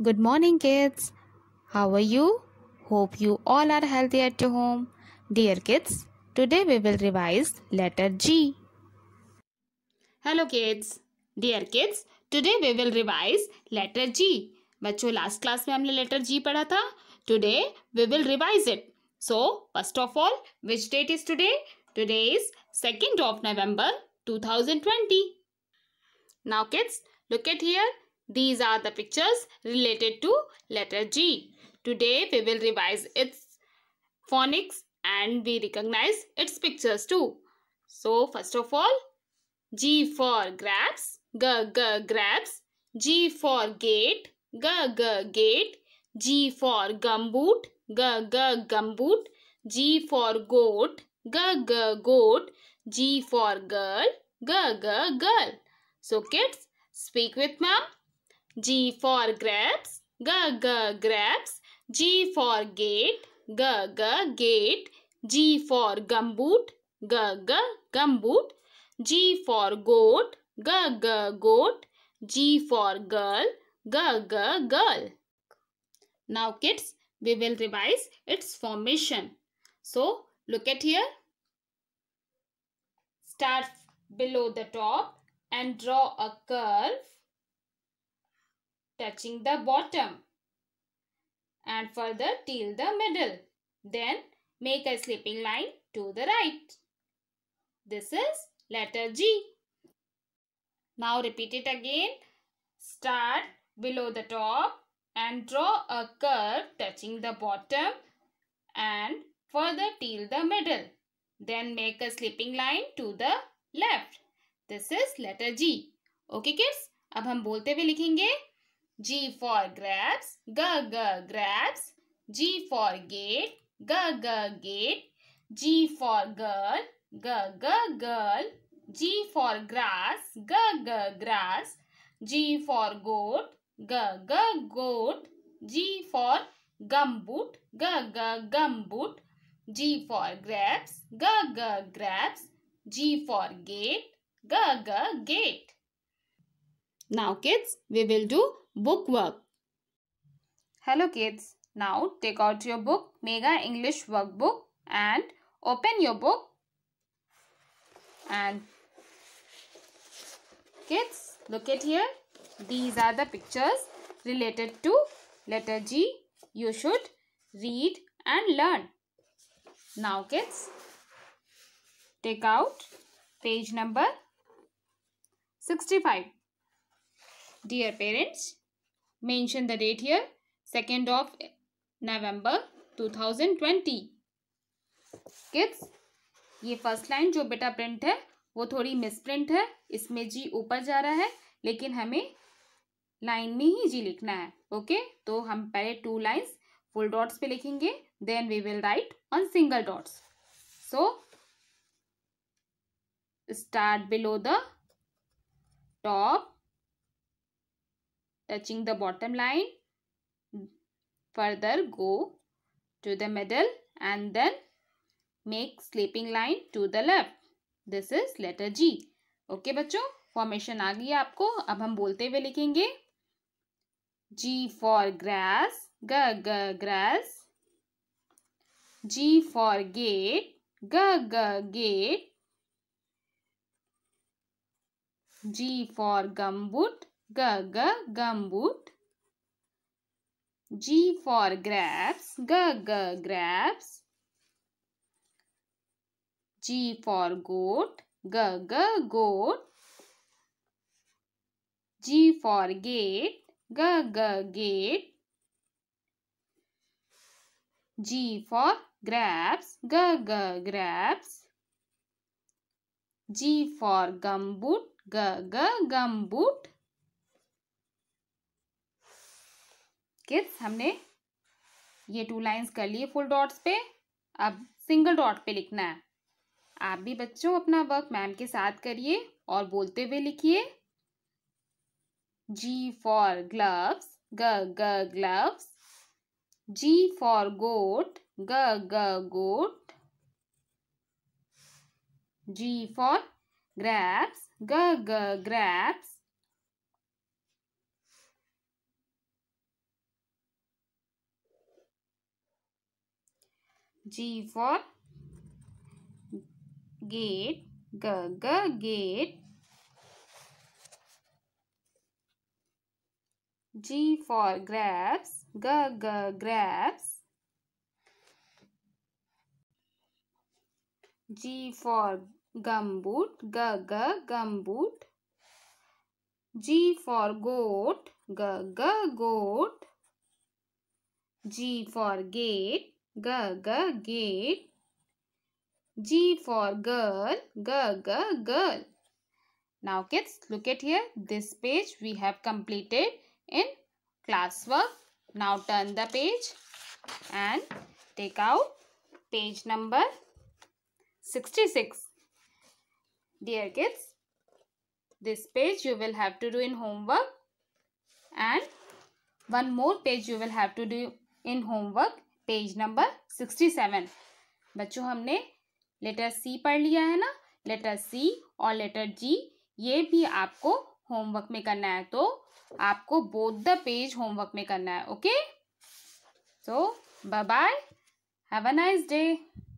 Good morning, kids. How are you? Hope you all are healthy at your home. Dear kids, today we will revise letter G. Hello, kids. Dear kids, today we will revise letter G. बच्चों last class में हमने letter G पढ़ा था today we will revise it so first of all which date is today today is second of November 2020 now kids look at here these are the pictures related to letter G. Today we will revise its phonics and we recognize its pictures too. So first of all, G for grabs, G, G grabs, G for gate, G, G gate, G for gumboot, G, G gumboot, G for goat, G, G goat, G for girl, G, G girl. So kids, speak with mom. G for grabs, G G grabs, G for gate, G G gate, G for gumboot, G G gumboot, G for goat, G G goat, G for girl, G G girl. Now kids, we will revise its formation. So, look at here. Start below the top and draw a curve touching the bottom and further till the middle. Then make a slipping line to the right. This is letter G. Now repeat it again. Start below the top and draw a curve touching the bottom and further till the middle. Then make a slipping line to the left. This is letter G. Okay kids, अब हम बोलते हुए लिखेंगे G for grabs, G G grabs. G for gate, G G gate. G for girl, G G girl. G for grass, G G grass. G for goat, G G goat. G for gumboot, G G gumboot. G for grabs, G G grabs. G for gate, G G gate. Now kids, we will do book work. Hello kids. Now take out your book Mega English Workbook and open your book. And kids, look at here. These are the pictures related to letter G. You should read and learn. Now kids, take out page number 65. Dear parents, mention the date here 2nd of November 2020. Kids, ये first line जो बेटा print है वो थोड़ी miss print है इसमें जी ऊपर जा रहा है लेकिन हमें लाइन में ही जी लिखना है ओके तो हम पहले टू लाइंस फुल डॉट्स पे लिखेंगे then we will write on single dots so start below the top touching the bottom line further go to the middle and then make sleeping line to the left this is letter g okay bachcho formation aa gayi aapko ab hum bolte hue likhenge g for grass g g grass g for gate g g gate g for gumboot G G gumboot. G for grapes. G G grapes. G for goat. G G goat. G for gate. G G gate. G for grapes. G G grapes. G for gumboot. G G gumboot. Kids हमने ये two lines कर लिए full dots पे अब single dot पे लिखना है आप भी बच्चों अपना वर्क मैम के साथ करिए और बोलते हुए लिखिए जी फॉर ग्लव्स ग ग ग्लव्स जी फॉर गोट ग ग गोट जी फॉर ग्रैप्स ग ग grapes G for gate, G, G gate. G for grabs, G, G grabs. G for gumboot, G, G gumboot. G for goat, G, G goat. G for gate, G g gate. G for girl. G g girl. Now kids look at here. This page we have completed in classwork. Now turn the page and take out page number 66. Dear kids, this page you will have to do in homework and one more page you will have to do in homework page number sixty seven बच्चों हमने letter सी पढ़ लिया है ना letter सी और letter जी ये भी आपको होमवर्क में करना है तो आपको बोथ द पेज होमवर्क में करना है okay so bye bye have a nice day